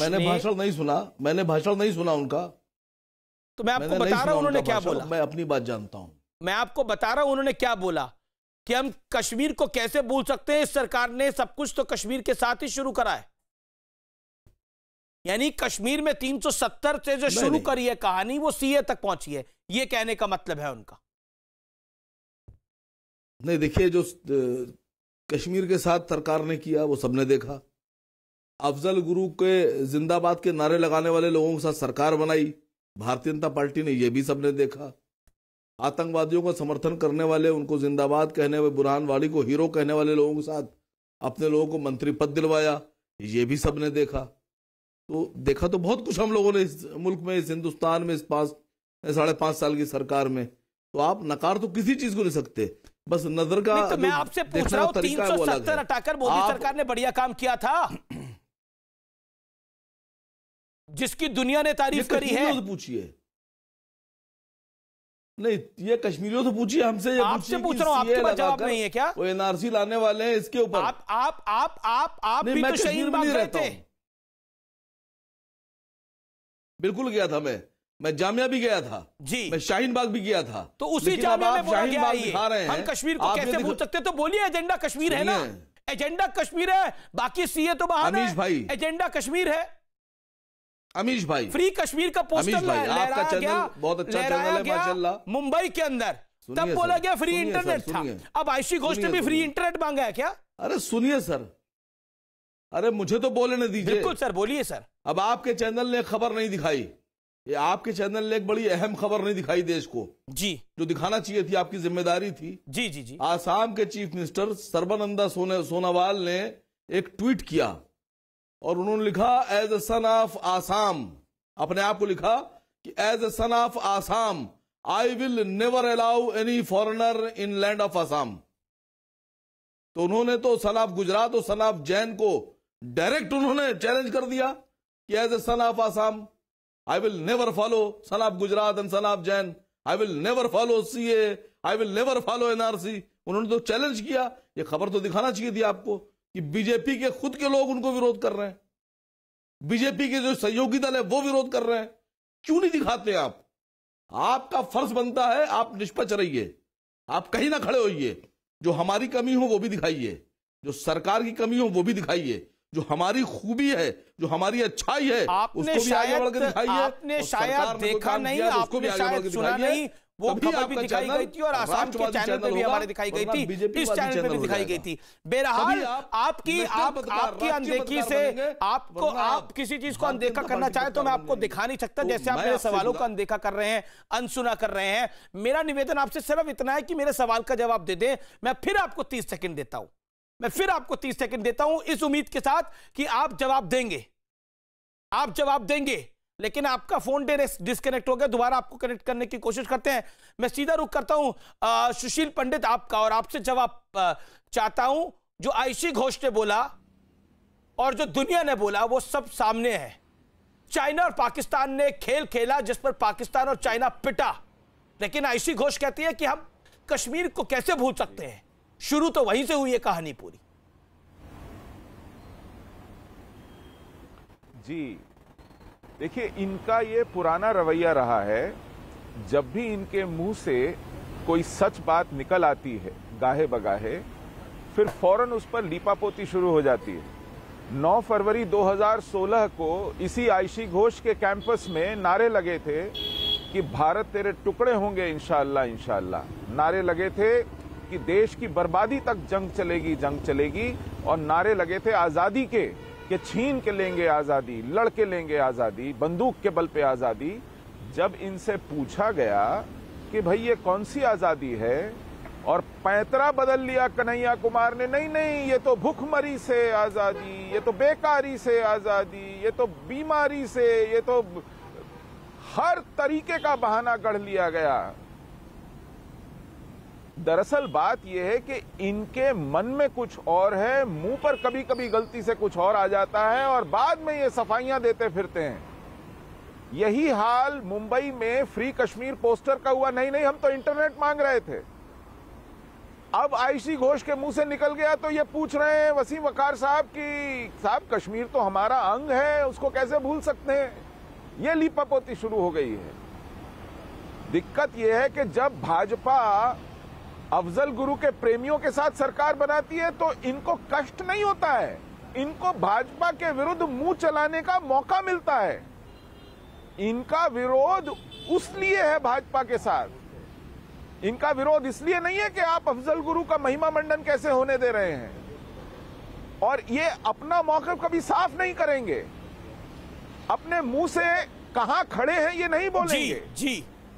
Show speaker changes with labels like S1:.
S1: मैंने भाषण
S2: नहीं सुना मैंने भाषण नहीं सुना उनका
S1: तो मैं आपको बता रहा हूं उन्होंने क्या बोला
S2: मैं अपनी बात जानता
S1: हूं मैं आपको बता रहा हूं उन्होंने क्या बोला कि हम कश्मीर को कैसे भूल सकते हैं इस सरकार ने सब कुछ तो कश्मीर के साथ ही शुरू करा है यानी कश्मीर में 370 से जो शुरू करी है कहानी वो सीए तक पहुंची है ये कहने का मतलब है उनका
S2: नहीं देखिए जो कश्मीर के साथ सरकार ने किया वो सबने देखा अफजल गुरु के जिंदाबाद के नारे लगाने वाले लोगों के साथ सरकार बनाई भारतीय जनता पार्टी ने यह भी सबने देखा आतंकवादियों का समर्थन करने वाले उनको जिंदाबाद कहने वाले बुरहान वाली को हीरो कहने वाले लोगों के साथ अपने लोगों को मंत्री पद दिलवाया ये भी सबने देखा तो देखा तो बहुत कुछ हम लोगों ने इस मुल्क में इस हिंदुस्तान में इस पांच साढ़े पांच साल की सरकार में तो आप नकार तो किसी चीज को नहीं सकते बस नजर का तो मैं आपसे पूछ रहा हूँ तीन सौ सत्तर
S1: हटाकर मोदी सरकार ने बढ़िया काम किया था जिसकी दुनिया ने तारीफ करी है पूछिए
S2: नहीं ये कश्मीरियों से पूछिए हमसे आपसे पूछ रहा हूँ आपके जवाब नहीं है क्या वो एनआरसी लाने वाले हैं इसके ऊपर आप
S1: आप आप आप आप भी तो शहीद बन रहे थे
S2: बिल्कुल गया था मैं मैं जामिया भी गया था जी मैं शाहीन
S1: बाग भी गया था
S2: तो उसी जामिया में बोला गया दिखा रहे हैं हम कश्मीर को कैसे पूछ
S1: सकते तो बोलिए एजेंडा कश्मीर है ना एजेंडा कश्मीर है बाकी सीए तो बाहर है एजेंडा कश्मीर है अमीश भाई फ्री कश्मीर का पोस्टर आपका चैनल बहुत अच्छा चैनल है माशाल्लाह मुंबई के अंदर तब बोला गया फ्री इंटरनेट था अब आयशी घोष ने भी फ्री इंटरनेट मांगा है क्या अरे सुनिए सर अरे मुझे तो बोलने दीजिए बिल्कुल सर बोलिए सर
S2: अब आपके चैनल ने खबर नहीं दिखाई ये आपके चैनल ने एक बड़ी अहम खबर नहीं दिखाई देश को जी जो दिखाना चाहिए थी आपकी जिम्मेदारी थी जी जी जी आसाम के चीफ मिनिस्टर सर्बानंदा सोने सोनावाल ने एक ट्वीट किया और उन्होंने लिखा as a son of Assam अपने आप को लिखा कि as a son of Assam I will never allow any foreigner in land of Assam तो उन्होंने तो सन ऑफ गुजरात और सन ऑफ जैन को डायरेक्ट उन्होंने चैलेंज कर दिया कि as a son of Assam I will never follow son of Gujarat and son of Jain I will never follow C A I will never follow NRC उन्होंने तो चैलेंज किया ये खबर तो दिखाना चाहिए थी आपको कि बीजेपी के खुद के लोग उनको विरोध कर रहे हैं बीजेपी के जो सहयोगी दल है वो विरोध कर रहे हैं क्यों नहीं दिखाते आप आपका फर्ज बनता है आप निष्पक्ष रहिए आप कहीं ना खड़े होइए जो हमारी कमी हो वो भी दिखाइए जो सरकार की कमी हो वो भी दिखाइए जो हमारी खूबी है जो हमारी अच्छाई है आपने उसको भी आगे बढ़कर दिखाइए आपने शायद देखा नहीं आपने शायद सुना नहीं
S1: वो भी अभी दिखाई गई थी और आसाम के चैनल पे भी हमारे दिखाई गई थी इस चैनल पे भी दिखाई गई थी बेरहाल आपकी आपकी अनदेखी से आपको आप किसी चीज को अनदेखा करना चाहे तो मैं आपको दिखा नहीं सकता तो जैसे आप मेरे सवालों को अनदेखा कर रहे हैं अनसुना कर रहे हैं मेरा निवेदन आपसे सिर्फ इतना है कि मेरे सवाल का जवाब दे दें मैं फिर आपको तीस सेकेंड देता हूं मैं फिर आपको तीस सेकेंड देता हूं इस उम्मीद के साथ कि आप जवाब देंगे आप जवाब देंगे लेकिन आपका फोन डिस्कनेक्ट हो गया दोबारा आपको कनेक्ट करने की कोशिश करते हैं मैं सीधा रुख करता हूं सुशील पंडित आपका और आपसे जवाब चाहता हूं जो आईसी घोष ने बोला और जो दुनिया ने बोला वो सब सामने है चाइना और पाकिस्तान ने खेल खेला जिस पर पाकिस्तान और चाइना पिटा लेकिन आईसी घोष कहती है कि हम कश्मीर को कैसे भूल सकते हैं शुरू तो वहीं से हुई है
S3: कहानी पूरी जी देखिए इनका ये पुराना रवैया रहा है जब भी इनके मुंह से कोई सच बात निकल आती है गाहे बगाहे फिर फौरन उस पर लीपापोती शुरू हो जाती है 9 फरवरी 2016 को इसी आयशी घोष के कैंपस में नारे लगे थे कि भारत तेरे टुकड़े होंगे इनशाला इनशाला नारे लगे थे कि देश की बर्बादी तक जंग चलेगी जंग चलेगी और नारे लगे थे आज़ादी के कि छीन के लेंगे आज़ादी लड़के लेंगे आज़ादी बंदूक के बल पे आज़ादी जब इनसे पूछा गया कि भाई ये कौन सी आज़ादी है और पैतरा बदल लिया कन्हैया कुमार ने नहीं नहीं ये तो भूखमरी से आज़ादी ये तो बेकारी से आज़ादी ये तो बीमारी से ये तो हर तरीके का बहाना गढ़ लिया गया दरअसल बात यह है कि इनके मन में कुछ और है मुंह पर कभी कभी गलती से कुछ और आ जाता है और बाद में ये सफाइयां देते फिरते हैं यही हाल मुंबई में फ्री कश्मीर पोस्टर का हुआ नहीं नहीं हम तो इंटरनेट मांग रहे थे अब आईसी घोष के मुंह से निकल गया तो ये पूछ रहे हैं वसीम वकार साहब कि साहब कश्मीर तो हमारा अंग है उसको कैसे भूल सकते हैं ये लिपापोती शुरू हो गई है दिक्कत यह है कि जब भाजपा अफजल गुरु के प्रेमियों के साथ सरकार बनाती है तो इनको कष्ट नहीं होता है इनको भाजपा के विरुद्ध मुंह चलाने का मौका मिलता है इनका विरोध उस लिए है भाजपा के साथ इनका विरोध इसलिए नहीं है कि आप अफजल गुरु का महिमा मंडन कैसे होने दे रहे हैं और ये अपना मौका कभी साफ नहीं करेंगे अपने मुंह से कहा खड़े हैं ये नहीं बोलेंगे जी, जी।